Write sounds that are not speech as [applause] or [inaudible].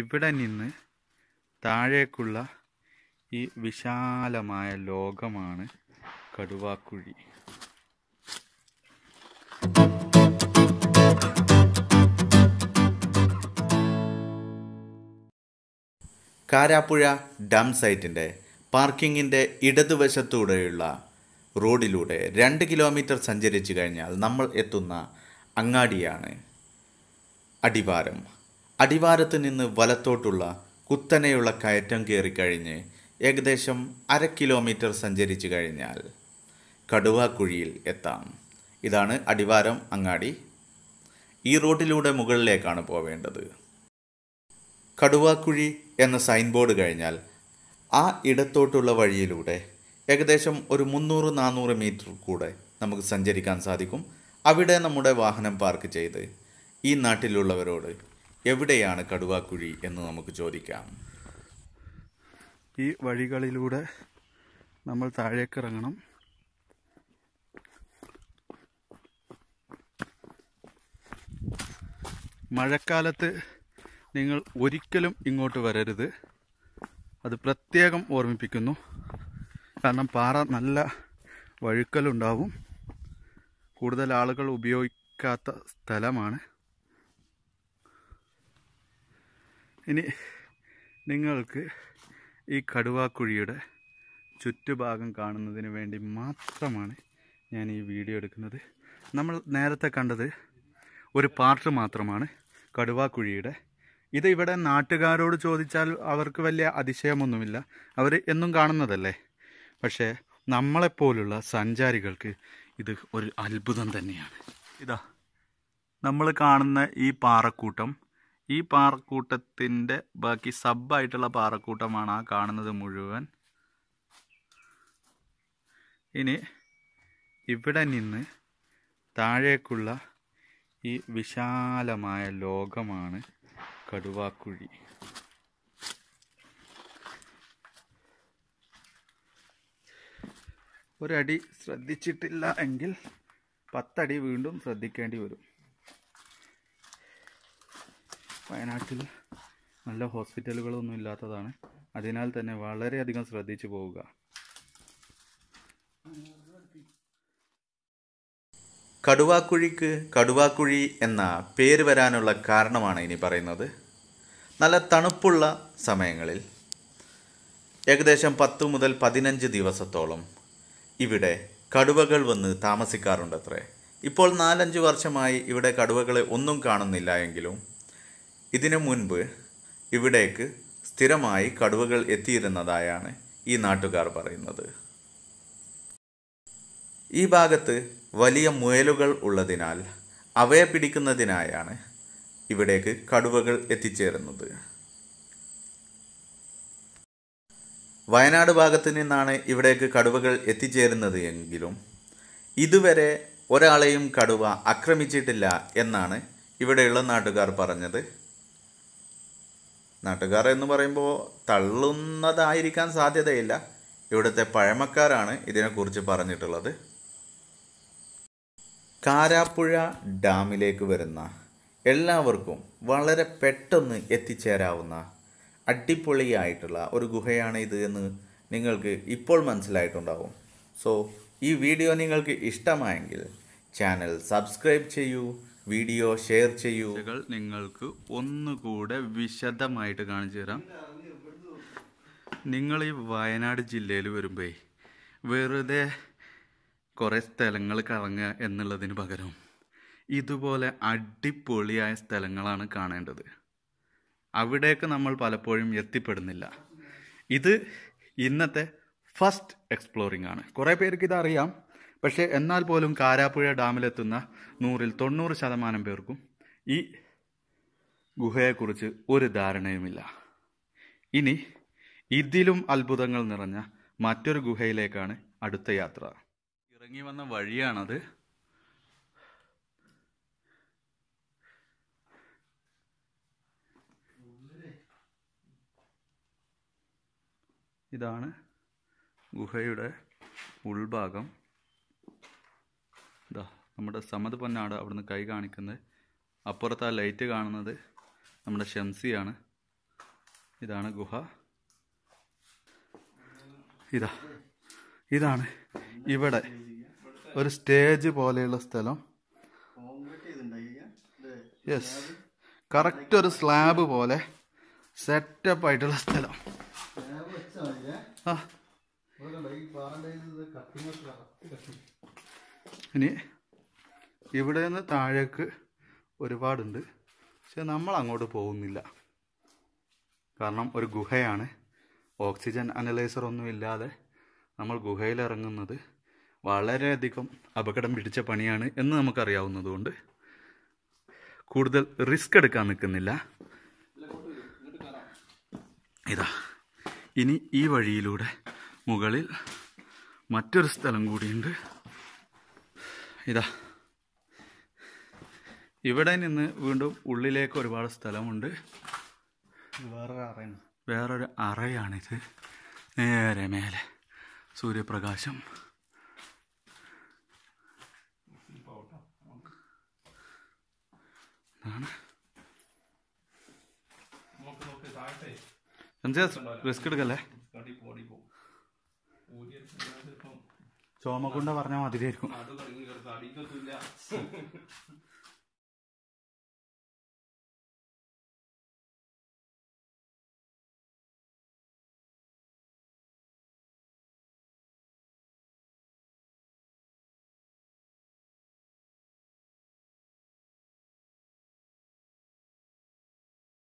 ഇവിടെ നിന്ന് താഴേക്കുള്ള ഈ വിശാലമായ ലോകമാണ് കടുവാക്കുഴി കാരാപ്പുഴ ഡം സൈറ്റിൻ്റെ പാർക്കിങ്ങിൻ്റെ ഇടതുവശത്തൂടെയുള്ള റോഡിലൂടെ രണ്ട് കിലോമീറ്റർ സഞ്ചരിച്ചു കഴിഞ്ഞാൽ നമ്മൾ എത്തുന്ന അങ്ങാടിയാണ് അടിവാരം അടിവാരത്ത് നിന്ന് വലത്തോട്ടുള്ള കുത്തനെയുള്ള കയറ്റം കയറിക്കഴിഞ്ഞ് ഏകദേശം അര കിലോമീറ്റർ സഞ്ചരിച്ചു കഴിഞ്ഞാൽ കടുവാക്കുഴിയിൽ എത്താം ഇതാണ് അടിവാരം അങ്ങാടി ഈ റോഡിലൂടെ മുകളിലേക്കാണ് പോവേണ്ടത് കടുവാക്കുഴി എന്ന സൈൻ ബോർഡ് കഴിഞ്ഞാൽ ആ ഇടത്തോട്ടുള്ള വഴിയിലൂടെ ഏകദേശം ഒരു മുന്നൂറ് നാനൂറ് മീറ്റർ കൂടെ നമുക്ക് സഞ്ചരിക്കാൻ സാധിക്കും അവിടെ നമ്മുടെ വാഹനം പാർക്ക് ചെയ്ത് ഈ നാട്ടിലുള്ളവരോട് എവിടെയാണ് കടുവാക്കുഴി എന്ന് നമുക്ക് ചോദിക്കാം ഈ വഴികളിലൂടെ നമ്മൾ താഴേക്ക് ഇറങ്ങണം മഴക്കാലത്ത് നിങ്ങൾ ഒരിക്കലും ഇങ്ങോട്ട് വരരുത് അത് പ്രത്യേകം ഓർമ്മിപ്പിക്കുന്നു കാരണം പാറ നല്ല വഴുക്കലുണ്ടാവും കൂടുതൽ ആളുകൾ ഉപയോഗിക്കാത്ത സ്ഥലമാണ് ഇനി നിങ്ങൾക്ക് ഈ കടുവാക്കുഴിയുടെ ചുറ്റുഭാഗം കാണുന്നതിന് വേണ്ടി മാത്രമാണ് ഞാൻ ഈ വീഡിയോ എടുക്കുന്നത് നമ്മൾ നേരത്തെ കണ്ടത് ഒരു പാർട്ട് മാത്രമാണ് കടുവാക്കുഴിയുടെ ഇത് ഇവിടെ നാട്ടുകാരോട് ചോദിച്ചാൽ അവർക്ക് വലിയ അതിശയമൊന്നുമില്ല അവർ എന്നും കാണുന്നതല്ലേ പക്ഷേ നമ്മളെപ്പോലുള്ള സഞ്ചാരികൾക്ക് ഇത് ഒരു അത്ഭുതം തന്നെയാണ് ഇതാ നമ്മൾ കാണുന്ന ഈ പാറക്കൂട്ടം ഈ പാറക്കൂട്ടത്തിൻ്റെ ബാക്കി സബായിട്ടുള്ള പാറക്കൂട്ടമാണ് ആ കാണുന്നത് മുഴുവൻ ഇനി ഇവിടെ നിന്ന് താഴേക്കുള്ള ഈ വിശാലമായ ലോകമാണ് കടുവാക്കുഴി ഒരടി ശ്രദ്ധിച്ചിട്ടില്ല എങ്കിൽ പത്തടി വീണ്ടും ശ്രദ്ധിക്കേണ്ടി വരും വയനാട്ടിൽ നല്ല ഹോസ്പിറ്റലുകളൊന്നും ഇല്ലാത്തതാണ് അതിനാൽ തന്നെ വളരെയധികം ശ്രദ്ധിച്ചു പോവുക കടുവാക്കുഴിക്ക് കടുവാക്കുഴി എന്ന പേര് വരാനുള്ള കാരണമാണ് ഇനി പറയുന്നത് നല്ല തണുപ്പുള്ള സമയങ്ങളിൽ ഏകദേശം പത്ത് മുതൽ പതിനഞ്ച് ദിവസത്തോളം ഇവിടെ കടുവകൾ വന്ന് താമസിക്കാറുണ്ടത്രേ ഇപ്പോൾ നാലഞ്ച് വർഷമായി ഇവിടെ കടുവകളെ ഒന്നും കാണുന്നില്ല എങ്കിലും ഇതിനു മുൻപ് ഇവിടേക്ക് സ്ഥിരമായി കടുവകൾ എത്തിയിരുന്നതായാണ് ഈ നാട്ടുകാർ പറയുന്നത് ഈ ഭാഗത്ത് വലിയ മുയലുകൾ ഉള്ളതിനാൽ അവയെ പിടിക്കുന്നതിനായാണ് ഇവിടേക്ക് കടുവകൾ എത്തിച്ചേരുന്നത് വയനാട് ഭാഗത്ത് നിന്നാണ് ഇവിടേക്ക് കടുവകൾ എത്തിച്ചേരുന്നത് എങ്കിലും ഇതുവരെ ഒരാളെയും കടുവ ആക്രമിച്ചിട്ടില്ല എന്നാണ് ഇവിടെയുള്ള നാട്ടുകാർ പറഞ്ഞത് നാട്ടുകാർ എന്ന് പറയുമ്പോൾ തള്ളുന്നതായിരിക്കാൻ സാധ്യതയില്ല ഇവിടുത്തെ പഴമക്കാരാണ് ഇതിനെക്കുറിച്ച് പറഞ്ഞിട്ടുള്ളത് കാരാപ്പുഴ ഡാമിലേക്ക് വരുന്ന എല്ലാവർക്കും വളരെ പെട്ടെന്ന് എത്തിച്ചേരാവുന്ന അടിപൊളിയായിട്ടുള്ള ഒരു ഗുഹയാണ് ഇത് എന്ന് നിങ്ങൾക്ക് ഇപ്പോൾ മനസ്സിലായിട്ടുണ്ടാവും സോ ഈ വീഡിയോ നിങ്ങൾക്ക് ഇഷ്ടമായെങ്കിൽ ചാനൽ സബ്സ്ക്രൈബ് ചെയ്യൂ വീഡിയോ ഷെയർ ചെയ്യൂ നിങ്ങൾക്ക് ഒന്നുകൂടെ വിശദമായിട്ട് കാണിച്ചു തരാം നിങ്ങൾ ഈ വയനാട് ജില്ലയിൽ വരുമ്പേ വെറുതെ കുറേ സ്ഥലങ്ങൾ കറങ്ങുക എന്നുള്ളതിന് പകരം ഇതുപോലെ അടിപൊളിയായ സ്ഥലങ്ങളാണ് കാണേണ്ടത് അവിടേക്ക് നമ്മൾ പലപ്പോഴും എത്തിപ്പെടുന്നില്ല ഇത് ഇന്നത്തെ ഫസ്റ്റ് എക്സ്പ്ലോറിംഗ് ആണ് കുറേ പേർക്ക് ഇതറിയാം പക്ഷേ എന്നാൽ പോലും കാരാപ്പുഴ ഡാമിലെത്തുന്ന നൂറിൽ തൊണ്ണൂറ് ശതമാനം പേർക്കും ഈ ഗുഹയെക്കുറിച്ച് ഒരു ധാരണയുമില്ല ഇനി ഇതിലും അത്ഭുതങ്ങൾ നിറഞ്ഞ മറ്റൊരു ഗുഹയിലേക്കാണ് അടുത്ത യാത്ര ഇറങ്ങി വന്ന വഴിയാണത് ഇതാണ് ഗുഹയുടെ ഉൾഭാഗം ഇതാ നമ്മുടെ സമത് പൊന്നാട് അവിടുന്ന് കൈ കാണിക്കുന്നത് അപ്പുറത്ത് ആ ലൈറ്റ് കാണുന്നത് നമ്മുടെ ഷംസിയാണ് ഇതാണ് ഗുഹ ഇതാ ഇതാണ് ഇവിടെ ഒരു സ്റ്റേജ് പോലെയുള്ള സ്ഥലം യെസ് കറക്റ്റ് ഒരു സ്ലാബ് പോലെ സെറ്റപ്പ് ആയിട്ടുള്ള സ്ഥലം ആ ഇനി ഇവിടെ നിന്ന് താഴേക്ക് ഒരുപാടുണ്ട് പക്ഷെ നമ്മൾ അങ്ങോട്ട് പോകുന്നില്ല കാരണം ഒരു ഗുഹയാണ് ഓക്സിജൻ അനലൈസർ ഒന്നും ഇല്ലാതെ നമ്മൾ ഗുഹയിലിറങ്ങുന്നത് വളരെയധികം അപകടം പിടിച്ച പണിയാണ് എന്ന് നമുക്കറിയാവുന്നതുകൊണ്ട് കൂടുതൽ റിസ്ക് എടുക്കാൻ നിൽക്കുന്നില്ല ഇതാ ഇനി ഈ വഴിയിലൂടെ മുകളിൽ മറ്റൊരു സ്ഥലം കൂടിയുണ്ട് ഇതാ ഇവിടെ നിന്ന് വീണ്ടും ഉള്ളിലേക്ക് ഒരുപാട് സ്ഥലമുണ്ട് വേറൊരു അറയാണ് വേറൊരു അറയാണിത് നേരെ മേലെ സൂര്യപ്രകാശം റിസ്ക് എടുക്കല്ലേ ചോമക്കുണ്ട പറഞ്ഞാൽ മാതിരിയായിരിക്കും [laughs]